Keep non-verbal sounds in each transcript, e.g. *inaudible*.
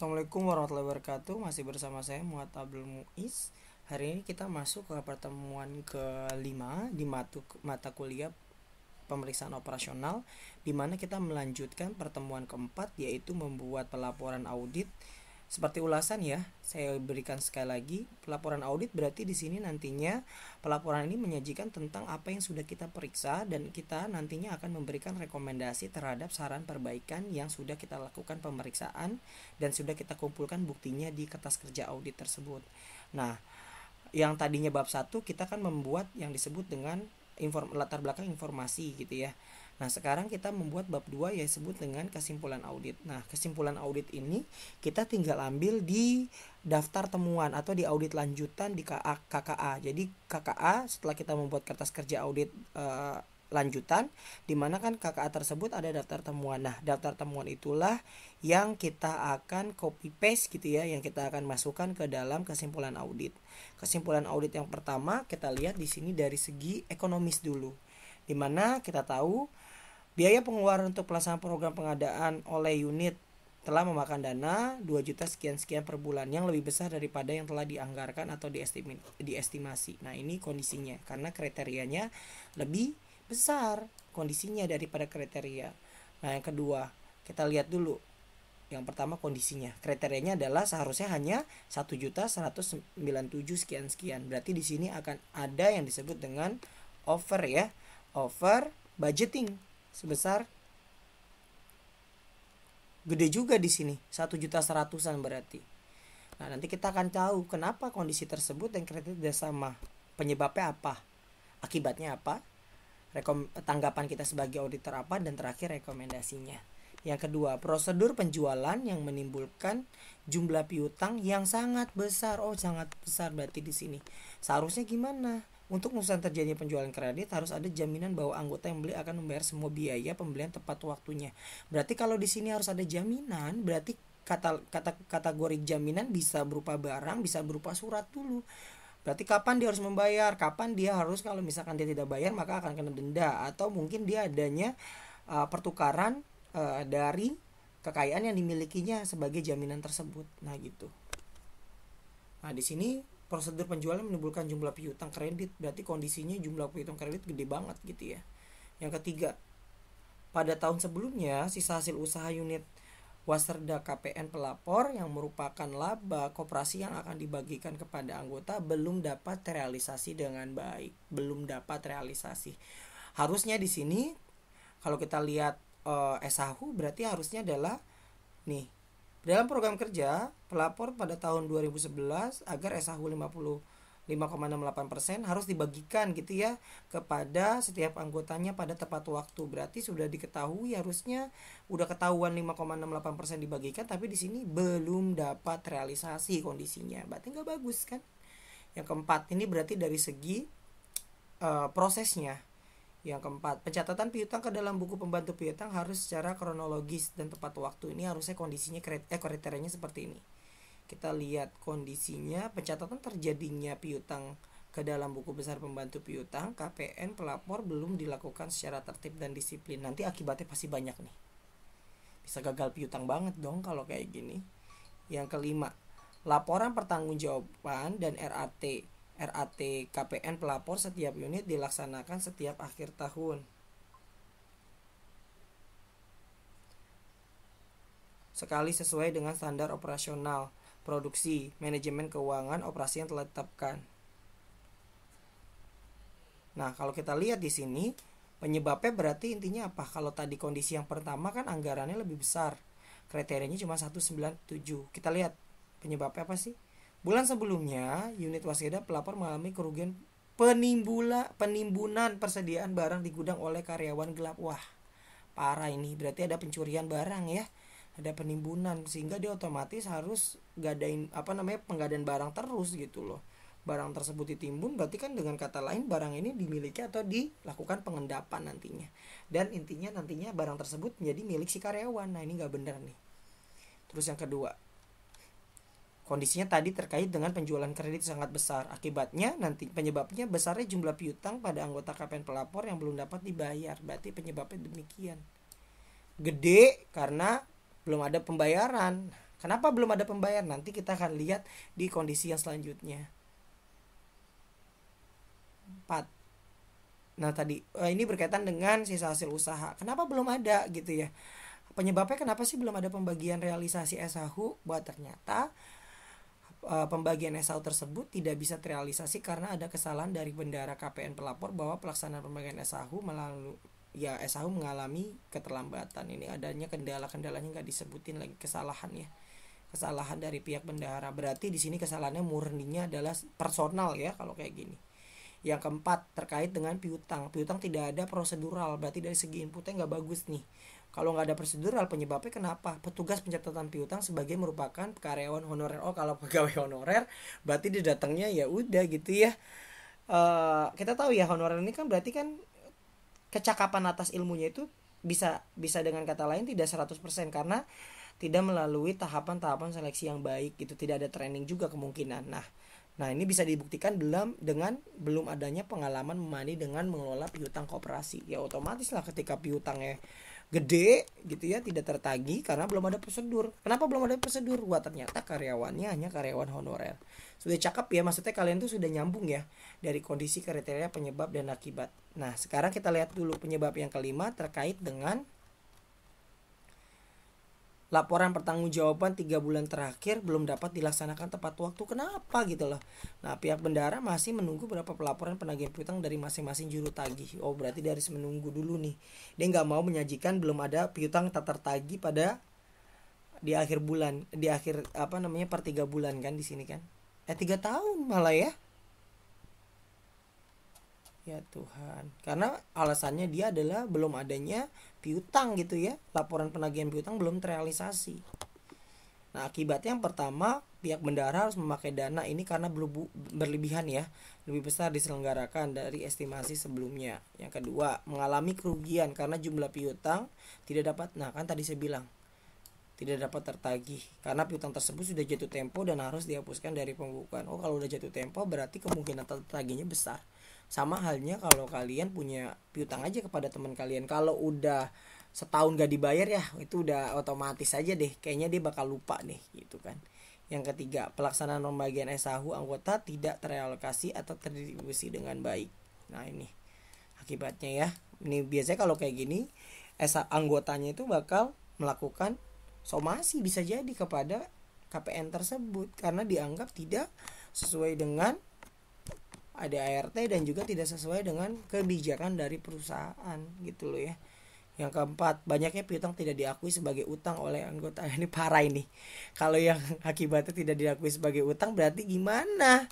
Assalamualaikum warahmatullahi wabarakatuh Masih bersama saya muat Abdul Muiz Hari ini kita masuk ke pertemuan kelima Di mata kuliah pemeriksaan operasional di mana kita melanjutkan pertemuan keempat yaitu membuat pelaporan audit seperti ulasan ya, saya berikan sekali lagi, pelaporan audit berarti di sini nantinya pelaporan ini menyajikan tentang apa yang sudah kita periksa dan kita nantinya akan memberikan rekomendasi terhadap saran perbaikan yang sudah kita lakukan pemeriksaan dan sudah kita kumpulkan buktinya di kertas kerja audit tersebut. Nah, yang tadinya bab 1 kita kan membuat yang disebut dengan inform latar belakang informasi gitu ya. Nah, sekarang kita membuat bab 2 yang disebut dengan kesimpulan audit. Nah, kesimpulan audit ini kita tinggal ambil di daftar temuan atau di audit lanjutan di KKA. Jadi KKA setelah kita membuat kertas kerja audit uh, lanjutan di mana kan KKA tersebut ada daftar temuan. Nah, daftar temuan itulah yang kita akan copy paste gitu ya, yang kita akan masukkan ke dalam kesimpulan audit. Kesimpulan audit yang pertama kita lihat di sini dari segi ekonomis dulu. Di mana kita tahu Biaya pengeluaran untuk pelaksanaan program pengadaan oleh unit telah memakan dana 2 juta sekian-sekian per bulan yang lebih besar daripada yang telah dianggarkan atau diestimasi. Nah, ini kondisinya karena kriterianya lebih besar kondisinya daripada kriteria. Nah, yang kedua, kita lihat dulu yang pertama kondisinya kriterianya adalah seharusnya hanya satu juta tujuh sekian sekian berarti di sini akan ada yang disebut dengan over ya over budgeting sebesar gede juga di sini satu juta seratusan berarti nah nanti kita akan tahu kenapa kondisi tersebut dan kredit tidak sama penyebabnya apa akibatnya apa rekom tanggapan kita sebagai auditor apa dan terakhir rekomendasinya yang kedua prosedur penjualan yang menimbulkan jumlah piutang yang sangat besar oh sangat besar berarti di sini seharusnya gimana untuk perusahaan terjadinya penjualan kredit harus ada jaminan bahwa anggota yang beli akan membayar semua biaya pembelian tepat waktunya. Berarti kalau di sini harus ada jaminan, berarti kata kata kategori jaminan bisa berupa barang, bisa berupa surat dulu. Berarti kapan dia harus membayar? Kapan dia harus kalau misalkan dia tidak bayar maka akan kena denda atau mungkin dia adanya uh, pertukaran uh, dari kekayaan yang dimilikinya sebagai jaminan tersebut. Nah, gitu. Nah, di sini prosedur penjualan menimbulkan jumlah piutang kredit berarti kondisinya jumlah piutang kredit gede banget gitu ya yang ketiga pada tahun sebelumnya sisa hasil usaha unit wasterda KPN pelapor yang merupakan laba koperasi yang akan dibagikan kepada anggota belum dapat terrealisasi dengan baik, belum dapat realisasi. Harusnya di sini kalau kita lihat esahu eh, SHU berarti harusnya adalah nih dalam program kerja, pelapor pada tahun 2011 agar SHU 55,68% harus dibagikan gitu ya kepada setiap anggotanya pada tepat waktu. Berarti sudah diketahui harusnya udah ketahuan 5,68% dibagikan tapi di sini belum dapat realisasi kondisinya. Berarti nggak bagus kan? Yang keempat ini berarti dari segi uh, prosesnya yang keempat, pencatatan piutang ke dalam buku pembantu piutang harus secara kronologis dan tepat waktu. Ini harusnya kondisinya eh kriterianya seperti ini. Kita lihat kondisinya pencatatan terjadinya piutang ke dalam buku besar pembantu piutang KPN pelapor belum dilakukan secara tertib dan disiplin. Nanti akibatnya pasti banyak nih. Bisa gagal piutang banget dong kalau kayak gini. Yang kelima, laporan pertanggungjawaban dan RAT RAT KPN pelapor setiap unit dilaksanakan setiap akhir tahun. Sekali sesuai dengan standar operasional, produksi, manajemen keuangan, operasi yang telah ditetapkan. Nah, kalau kita lihat di sini, penyebabnya berarti intinya apa? Kalau tadi kondisi yang pertama kan anggarannya lebih besar. Kriterianya cuma 197. Kita lihat penyebabnya apa sih? Bulan sebelumnya, unit Waseda pelapor mengalami kerugian penimbula, penimbunan persediaan barang di gudang oleh karyawan gelap. Wah, parah ini. Berarti ada pencurian barang ya. Ada penimbunan sehingga dia otomatis harus gadain apa namanya penggadaian barang terus gitu loh. Barang tersebut ditimbun berarti kan dengan kata lain barang ini dimiliki atau dilakukan pengendapan nantinya. Dan intinya nantinya barang tersebut menjadi milik si karyawan. Nah, ini nggak benar nih. Terus yang kedua, Kondisinya tadi terkait dengan penjualan kredit sangat besar. Akibatnya nanti penyebabnya besarnya jumlah piutang pada anggota KPN pelapor yang belum dapat dibayar. Berarti penyebabnya demikian. Gede karena belum ada pembayaran. Kenapa belum ada pembayaran? Nanti kita akan lihat di kondisi yang selanjutnya. 4. Nah, tadi eh, ini berkaitan dengan sisa hasil usaha. Kenapa belum ada gitu ya? Penyebabnya kenapa sih belum ada pembagian realisasi SHU? Buat ternyata uh, pembagian SAU tersebut tidak bisa terrealisasi karena ada kesalahan dari bendara KPN pelapor bahwa pelaksanaan pembagian SAU melalui ya SAU mengalami keterlambatan ini adanya kendala-kendalanya nggak disebutin lagi kesalahan ya kesalahan dari pihak bendahara berarti di sini kesalahannya murninya adalah personal ya kalau kayak gini yang keempat terkait dengan piutang piutang tidak ada prosedural berarti dari segi inputnya nggak bagus nih kalau nggak ada prosedural penyebabnya kenapa? Petugas pencatatan piutang sebagai merupakan karyawan honorer. Oh kalau pegawai honorer berarti didatangnya ya udah gitu ya. Uh, kita tahu ya honorer ini kan berarti kan kecakapan atas ilmunya itu bisa bisa dengan kata lain tidak 100% karena tidak melalui tahapan-tahapan seleksi yang baik gitu tidak ada training juga kemungkinan nah Nah, ini bisa dibuktikan dalam dengan belum adanya pengalaman memani dengan mengelola piutang kooperasi. Ya otomatis lah ketika piutangnya gede gitu ya tidak tertagi karena belum ada prosedur. Kenapa belum ada prosedur? Wah, ternyata karyawannya hanya karyawan honorer. Sudah cakep ya maksudnya kalian tuh sudah nyambung ya dari kondisi kriteria penyebab dan akibat. Nah, sekarang kita lihat dulu penyebab yang kelima terkait dengan laporan pertanggungjawaban tiga bulan terakhir belum dapat dilaksanakan tepat waktu kenapa gitu loh nah pihak bendara masih menunggu berapa pelaporan penagihan piutang dari masing-masing juru tagih oh berarti dari harus menunggu dulu nih dia nggak mau menyajikan belum ada piutang tak tertagih pada di akhir bulan di akhir apa namanya per tiga bulan kan di sini kan eh tiga tahun malah ya Ya Tuhan. Karena alasannya dia adalah belum adanya piutang gitu ya. Laporan penagihan piutang belum terrealisasi. Nah, akibatnya yang pertama, pihak bendahara harus memakai dana ini karena berlebihan ya, lebih besar diselenggarakan dari estimasi sebelumnya. Yang kedua, mengalami kerugian karena jumlah piutang tidak dapat nah kan tadi saya bilang tidak dapat tertagih karena piutang tersebut sudah jatuh tempo dan harus dihapuskan dari pembukuan. Oh, kalau udah jatuh tempo berarti kemungkinan tertagihnya besar sama halnya kalau kalian punya piutang aja kepada teman kalian kalau udah setahun gak dibayar ya itu udah otomatis aja deh kayaknya dia bakal lupa nih gitu kan yang ketiga pelaksanaan pembagian sahu anggota tidak terrealokasi atau terdistribusi dengan baik nah ini akibatnya ya ini biasanya kalau kayak gini esa anggotanya itu bakal melakukan somasi bisa jadi kepada KPN tersebut karena dianggap tidak sesuai dengan ada ART dan juga tidak sesuai dengan kebijakan dari perusahaan gitu loh ya. Yang keempat, banyaknya piutang tidak diakui sebagai utang oleh anggota. *laughs* Ini parah ini. Kalau yang akibatnya tidak diakui sebagai utang berarti gimana?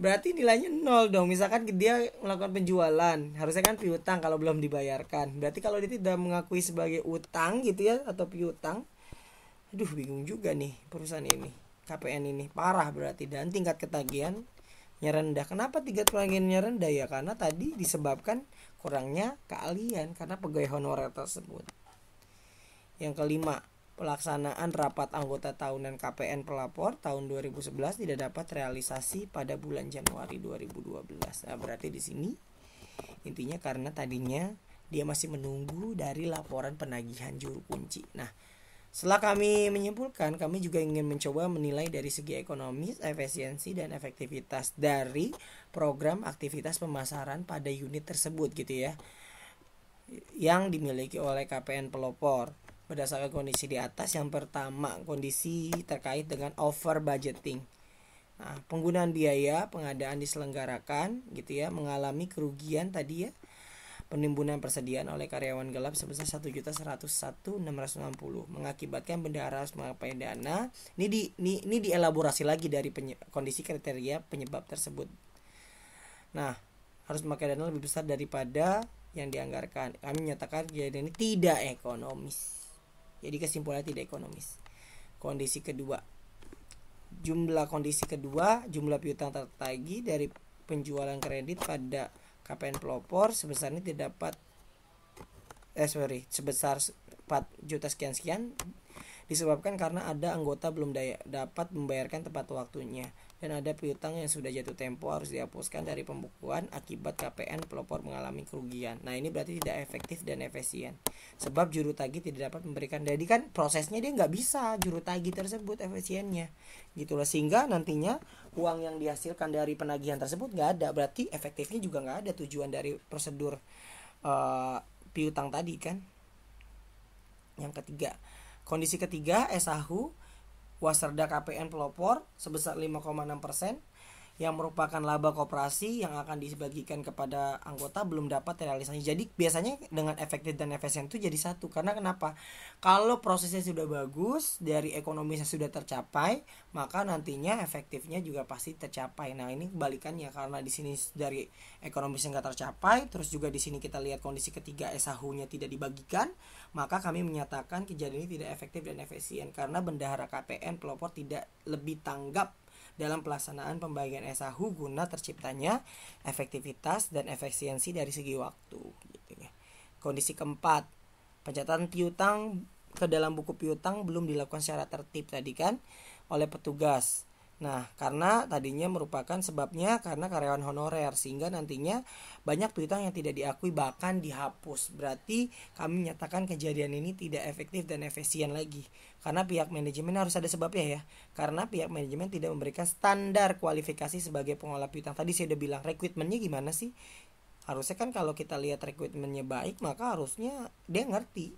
Berarti nilainya nol dong. Misalkan dia melakukan penjualan, harusnya kan piutang kalau belum dibayarkan. Berarti kalau dia tidak mengakui sebagai utang gitu ya atau piutang, aduh bingung juga nih perusahaan ini. KPN ini parah berarti dan tingkat ketagihan rendah. Kenapa tiga kelas rendah ya? Karena tadi disebabkan kurangnya keahlian karena pegawai honorer tersebut. Yang kelima, pelaksanaan rapat anggota tahunan KPN pelapor tahun 2011 tidak dapat realisasi pada bulan Januari 2012. Nah, berarti di sini intinya karena tadinya dia masih menunggu dari laporan penagihan juru kunci. Nah, setelah kami menyimpulkan, kami juga ingin mencoba menilai dari segi ekonomis, efisiensi, dan efektivitas dari program aktivitas pemasaran pada unit tersebut gitu ya yang dimiliki oleh KPN pelopor berdasarkan kondisi di atas yang pertama kondisi terkait dengan over budgeting nah, penggunaan biaya pengadaan diselenggarakan gitu ya mengalami kerugian tadi ya penimbunan persediaan oleh karyawan gelap sebesar 1.101.660 mengakibatkan bendahara harus mengapai dana ini di ini, ini dielaborasi lagi dari penye, kondisi kriteria penyebab tersebut nah harus memakai dana lebih besar daripada yang dianggarkan kami menyatakan kejadian ini tidak ekonomis jadi kesimpulannya tidak ekonomis kondisi kedua jumlah kondisi kedua jumlah piutang tertagi dari penjualan kredit pada KPN pelopor sebesar ini tidak dapat eh sorry sebesar 4 juta sekian sekian disebabkan karena ada anggota belum daya, dapat membayarkan tepat waktunya dan ada piutang yang sudah jatuh tempo harus dihapuskan dari pembukuan akibat KPN pelopor mengalami kerugian. Nah ini berarti tidak efektif dan efisien. Sebab juru tagih tidak dapat memberikan. Jadi kan prosesnya dia nggak bisa juru tagih tersebut efisiennya. Gitulah sehingga nantinya uang yang dihasilkan dari penagihan tersebut nggak ada. Berarti efektifnya juga nggak ada tujuan dari prosedur uh, piutang tadi kan. Yang ketiga, kondisi ketiga esahu Waserda KPN pelopor sebesar 5,6 persen yang merupakan laba koperasi yang akan dibagikan kepada anggota belum dapat terrealisasi. Jadi biasanya dengan efektif dan efisien itu jadi satu. Karena kenapa? Kalau prosesnya sudah bagus, dari ekonomisnya sudah tercapai, maka nantinya efektifnya juga pasti tercapai. Nah, ini kebalikannya karena di sini dari ekonomisnya nggak tercapai, terus juga di sini kita lihat kondisi ketiga SHU-nya tidak dibagikan, maka kami menyatakan kejadian ini tidak efektif dan efisien karena bendahara KPN pelopor tidak lebih tanggap dalam pelaksanaan pembagian SAHU guna terciptanya efektivitas dan efisiensi dari segi waktu. Gitu ya. Kondisi keempat, pencatatan piutang ke dalam buku piutang belum dilakukan secara tertib tadi kan oleh petugas. Nah, karena tadinya merupakan sebabnya karena karyawan honorer sehingga nantinya banyak piutang yang tidak diakui bahkan dihapus. Berarti kami nyatakan kejadian ini tidak efektif dan efisien lagi. Karena pihak manajemen harus ada sebabnya ya. Karena pihak manajemen tidak memberikan standar kualifikasi sebagai pengolah piutang. Tadi saya udah bilang rekrutmennya gimana sih? Harusnya kan kalau kita lihat rekrutmennya baik maka harusnya dia ngerti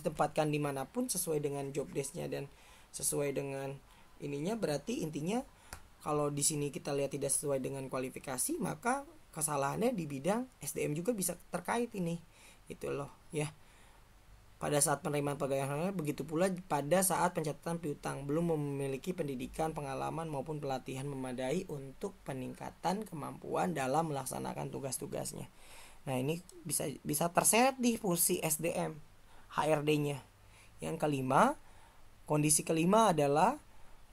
ditempatkan dimanapun sesuai dengan job desknya dan sesuai dengan ininya berarti intinya kalau di sini kita lihat tidak sesuai dengan kualifikasi maka kesalahannya di bidang SDM juga bisa terkait ini itu loh ya pada saat penerimaan pegawai begitu pula pada saat pencatatan piutang belum memiliki pendidikan pengalaman maupun pelatihan memadai untuk peningkatan kemampuan dalam melaksanakan tugas-tugasnya nah ini bisa bisa terseret di fungsi SDM HRD-nya yang kelima kondisi kelima adalah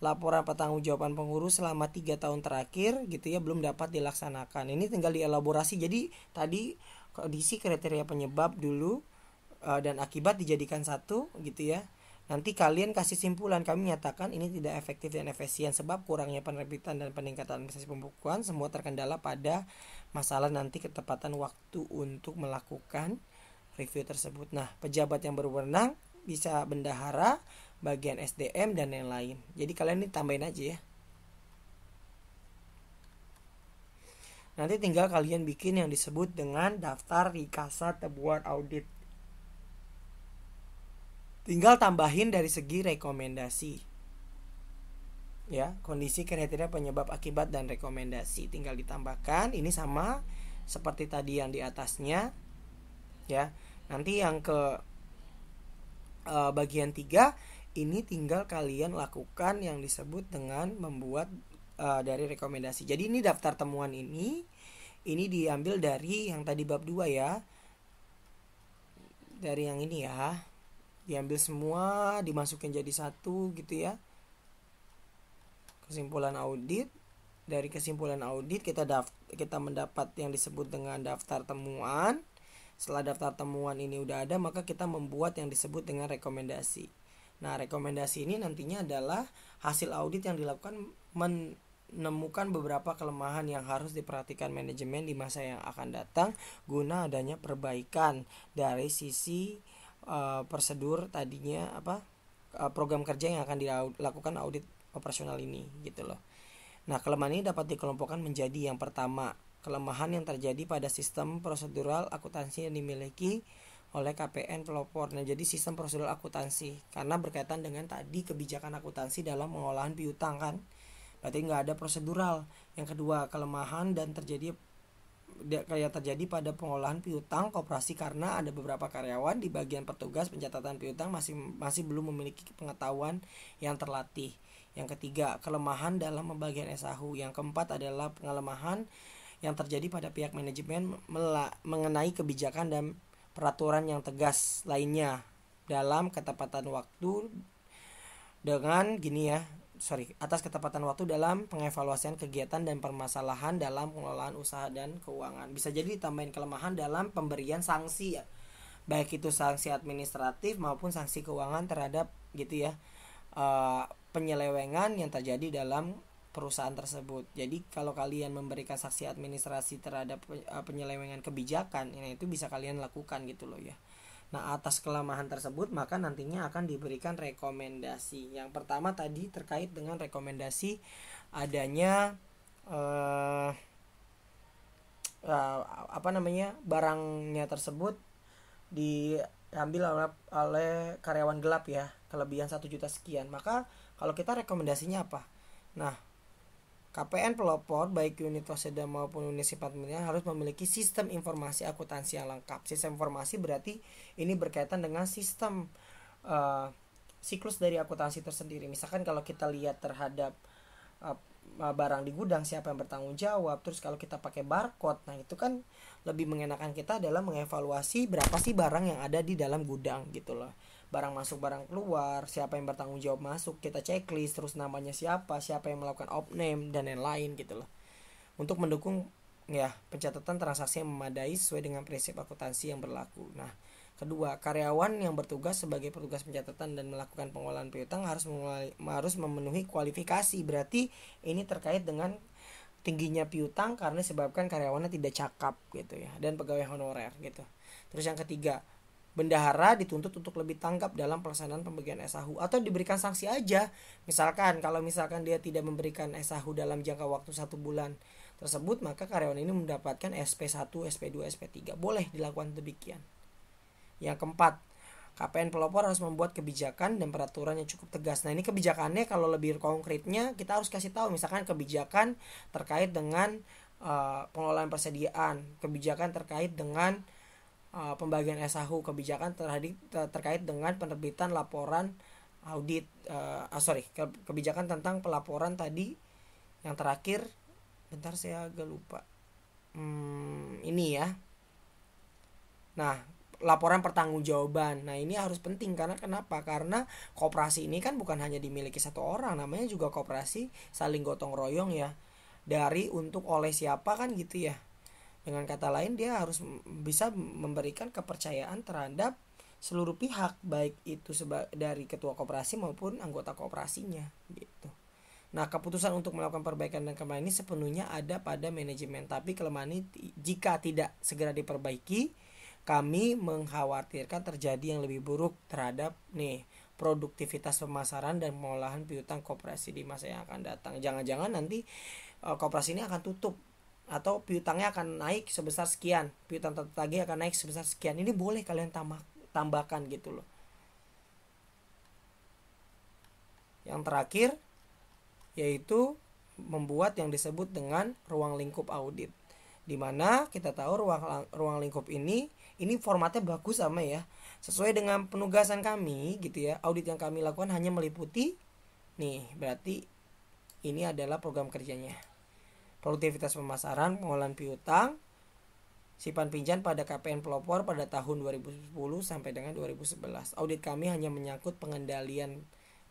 laporan pertanggungjawaban pengurus selama tiga tahun terakhir gitu ya belum dapat dilaksanakan ini tinggal dielaborasi jadi tadi kondisi kriteria penyebab dulu uh, dan akibat dijadikan satu gitu ya Nanti kalian kasih simpulan kami nyatakan ini tidak efektif dan efisien sebab kurangnya penerbitan dan peningkatan administrasi pembukuan semua terkendala pada masalah nanti ketepatan waktu untuk melakukan review tersebut. Nah, pejabat yang berwenang bisa bendahara, bagian SDM dan lain-lain. Jadi kalian ini tambahin aja ya. Nanti tinggal kalian bikin yang disebut dengan daftar Rikasa Tebuan Audit. Tinggal tambahin dari segi rekomendasi. Ya, kondisi kriteria penyebab akibat dan rekomendasi tinggal ditambahkan. Ini sama seperti tadi yang di atasnya. Ya. Nanti yang ke uh, bagian 3 ini tinggal kalian lakukan yang disebut dengan membuat uh, dari rekomendasi. Jadi ini daftar temuan ini ini diambil dari yang tadi bab 2 ya. Dari yang ini ya. Diambil semua, dimasukin jadi satu gitu ya. Kesimpulan audit dari kesimpulan audit kita daft kita mendapat yang disebut dengan daftar temuan setelah daftar temuan ini udah ada, maka kita membuat yang disebut dengan rekomendasi. Nah, rekomendasi ini nantinya adalah hasil audit yang dilakukan menemukan beberapa kelemahan yang harus diperhatikan manajemen di masa yang akan datang guna adanya perbaikan dari sisi uh, prosedur tadinya apa uh, program kerja yang akan dilakukan audit operasional ini gitu loh. Nah, kelemahan ini dapat dikelompokkan menjadi yang pertama kelemahan yang terjadi pada sistem prosedural akuntansi yang dimiliki oleh KPN pelopor. Nah, jadi sistem prosedural akuntansi karena berkaitan dengan tadi kebijakan akuntansi dalam pengolahan piutang kan. Berarti nggak ada prosedural. Yang kedua, kelemahan dan terjadi kayak terjadi pada pengolahan piutang koperasi karena ada beberapa karyawan di bagian petugas pencatatan piutang masih masih belum memiliki pengetahuan yang terlatih. Yang ketiga, kelemahan dalam pembagian SAHU. Yang keempat adalah pengelemahan yang terjadi pada pihak manajemen mengenai kebijakan dan peraturan yang tegas lainnya dalam ketepatan waktu dengan gini ya sorry atas ketepatan waktu dalam pengevaluasian kegiatan dan permasalahan dalam pengelolaan usaha dan keuangan bisa jadi ditambahin kelemahan dalam pemberian sanksi ya baik itu sanksi administratif maupun sanksi keuangan terhadap gitu ya uh, penyelewengan yang terjadi dalam perusahaan tersebut. Jadi kalau kalian memberikan saksi administrasi terhadap eh, penyelewengan kebijakan, ini ya, itu bisa kalian lakukan gitu loh ya. Nah, atas kelemahan tersebut maka nantinya akan diberikan rekomendasi. Yang pertama tadi terkait dengan rekomendasi adanya eh uh, apa namanya? barangnya tersebut diambil oleh, oleh karyawan gelap ya, kelebihan satu juta sekian. Maka kalau kita rekomendasinya apa? Nah, KPN pelopor baik unit waseda maupun unit sifat milik harus memiliki sistem informasi akuntansi yang lengkap. Sistem informasi berarti ini berkaitan dengan sistem uh, siklus dari akuntansi tersendiri. Misalkan kalau kita lihat terhadap uh, barang di gudang siapa yang bertanggung jawab, terus kalau kita pakai barcode, nah itu kan lebih mengenakan kita dalam mengevaluasi berapa sih barang yang ada di dalam gudang gitu loh barang masuk barang keluar siapa yang bertanggung jawab masuk kita checklist terus namanya siapa siapa yang melakukan opname dan lain-lain gitu loh untuk mendukung ya pencatatan transaksi yang memadai sesuai dengan prinsip akuntansi yang berlaku nah kedua karyawan yang bertugas sebagai petugas pencatatan dan melakukan pengolahan piutang harus memulai, harus memenuhi kualifikasi berarti ini terkait dengan tingginya piutang karena sebabkan karyawannya tidak cakap gitu ya dan pegawai honorer gitu terus yang ketiga bendahara dituntut untuk lebih tanggap dalam pelaksanaan pembagian esahu atau diberikan sanksi aja. Misalkan kalau misalkan dia tidak memberikan esahu dalam jangka waktu satu bulan tersebut, maka karyawan ini mendapatkan SP1, SP2, SP3. Boleh dilakukan demikian. Yang keempat, KPN pelopor harus membuat kebijakan dan peraturan yang cukup tegas. Nah, ini kebijakannya kalau lebih konkretnya kita harus kasih tahu misalkan kebijakan terkait dengan uh, pengelolaan persediaan, kebijakan terkait dengan Eh, pembagian SAHU kebijakan terhadap terkait dengan penerbitan laporan audit uh, sorry kebijakan tentang pelaporan tadi yang terakhir bentar saya agak lupa hmm, ini ya nah laporan pertanggungjawaban. Nah, ini harus penting karena kenapa? Karena kooperasi ini kan bukan hanya dimiliki satu orang, namanya juga kooperasi saling gotong royong ya. Dari untuk oleh siapa kan gitu ya. Dengan kata lain dia harus bisa memberikan kepercayaan terhadap seluruh pihak baik itu dari ketua kooperasi maupun anggota kooperasinya gitu. Nah, keputusan untuk melakukan perbaikan dan kemarin ini sepenuhnya ada pada manajemen, tapi kelemahan ini jika tidak segera diperbaiki, kami mengkhawatirkan terjadi yang lebih buruk terhadap nih produktivitas pemasaran dan pengolahan piutang kooperasi di masa yang akan datang. Jangan-jangan nanti eh, kooperasi ini akan tutup atau piutangnya akan naik sebesar sekian piutang tertagih akan naik sebesar sekian ini boleh kalian tambah tambahkan gitu loh yang terakhir yaitu membuat yang disebut dengan ruang lingkup audit di mana kita tahu ruang ruang lingkup ini ini formatnya bagus sama ya sesuai dengan penugasan kami gitu ya audit yang kami lakukan hanya meliputi nih berarti ini adalah program kerjanya produktivitas pemasaran, pengolahan piutang, simpan pinjam pada KPN pelopor pada tahun 2010 sampai dengan 2011. Audit kami hanya menyangkut pengendalian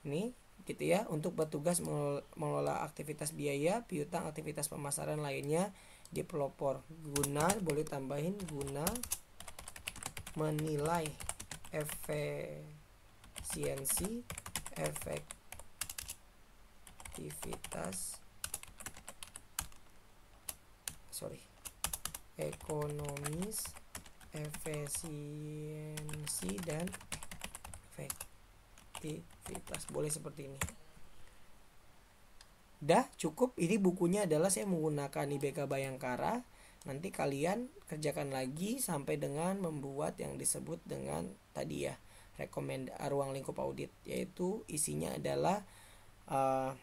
ini gitu ya untuk bertugas mengelola aktivitas biaya, piutang, aktivitas pemasaran lainnya di pelopor. Guna boleh tambahin guna menilai efisiensi efektivitas sorry ekonomis efisiensi dan efektivitas boleh seperti ini dah cukup ini bukunya adalah saya menggunakan IBK Bayangkara nanti kalian kerjakan lagi sampai dengan membuat yang disebut dengan tadi ya rekomend eh, ruang lingkup audit yaitu isinya adalah uh,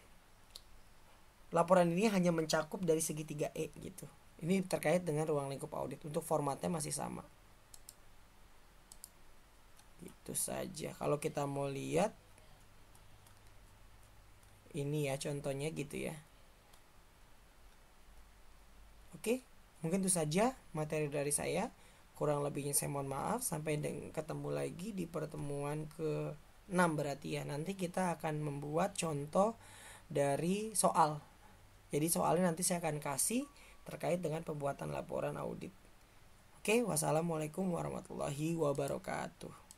laporan ini hanya mencakup dari segitiga E gitu ini terkait dengan ruang lingkup audit. Untuk formatnya masih sama. Itu saja. Kalau kita mau lihat ini ya contohnya gitu ya. Oke, mungkin itu saja materi dari saya. Kurang lebihnya saya mohon maaf. Sampai ketemu lagi di pertemuan ke 6 berarti ya. Nanti kita akan membuat contoh dari soal. Jadi soalnya nanti saya akan kasih terkait dengan pembuatan laporan audit. Oke, wassalamualaikum warahmatullahi wabarakatuh.